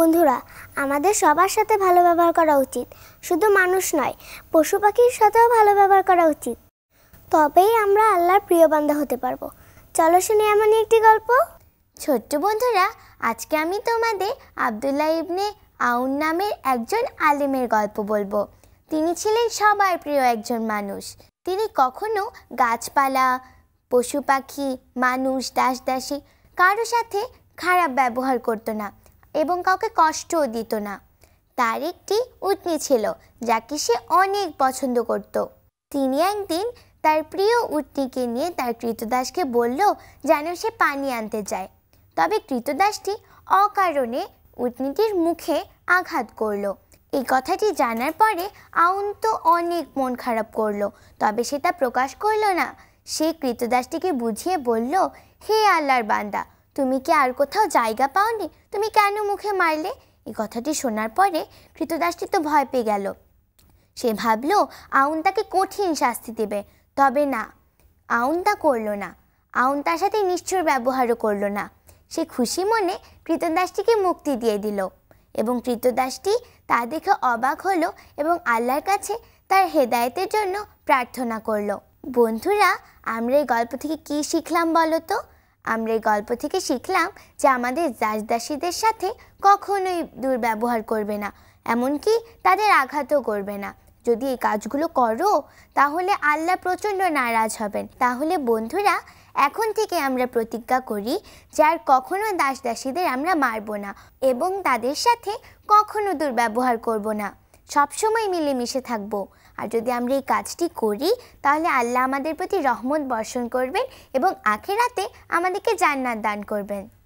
বন্ধুরা আমাদের সবার সাথে ভালো ব্যবহার করা উচিত শুধু মানুষ নয় পশু পাখির সাথেও ভালো ব্যবহার করা উচিত তবেই আমরা আল্লাহর প্রিয় বান্ধা হতে পারবো চলো শুনি এমনই একটি গল্প ছোট্ট বন্ধুরা আজকে আমি তোমাদের আবদুল্লাহ ইবনে আউন নামের একজন আলেমের গল্প বলবো তিনি ছিলেন সবার প্রিয় একজন মানুষ তিনি কখনো গাছপালা পশু পাখি মানুষ দাস দাসী কারো সাথে খারাপ ব্যবহার করতো না এবং কাউকে কষ্টও দিত না তার একটি উটনি ছিল যাকে সে অনেক পছন্দ করত তিনি একদিন তার প্রিয় উটনিকে নিয়ে তার কৃতদাসকে বলল যেন সে পানি আনতে যায় তবে কৃতদাসটি অকারণে উটনিটির মুখে আঘাত করল এই কথাটি জানার পরে আউন তো অনেক মন খারাপ করলো তবে সেটা প্রকাশ করল না সে কৃতদাসটিকে বুঝিয়ে বলল হে আল্লাহর বান্দা তুমি কি আর কোথাও জায়গা পাওনি তুমি কেন মুখে মারলে এই কথাটি শোনার পরে কৃতদাসটি তো ভয় পেয়ে গেল সে ভাবল আউন তাকে কঠিন শাস্তি দেবে তবে না আউন তা করল না আউন তার সাথে নিশ্চয় ব্যবহারও করল না সে খুশি মনে কৃতদাসটিকে মুক্তি দিয়ে দিল এবং কৃতদাসটি তা দেখে অবাক হলো এবং আল্লাহর কাছে তার হেদায়েতের জন্য প্রার্থনা করল বন্ধুরা আমরা এই গল্প থেকে কি শিখলাম বলো তো আমরা এই গল্প থেকে শিখলাম যে আমাদের দাসদাসীদের সাথে কখনোই দুর্ব্যবহার করবে না এমনকি তাদের আঘাতও করবে না যদি এই কাজগুলো করো তাহলে আল্লাহ প্রচণ্ড নারাজ হবেন তাহলে বন্ধুরা এখন থেকে আমরা প্রতিজ্ঞা করি যে আর কখনো দাসদাসীদের আমরা মারব না এবং তাদের সাথে কখনো দুর্ব্যবহার করব না সবসময় মিলেমিশে থাকবো আর যদি আমরা এই কাজটি করি তাহলে আল্লাহ আমাদের প্রতি রহমত বর্ষণ করবেন এবং আখেরাতে আমাদেরকে জান্নাত দান করবেন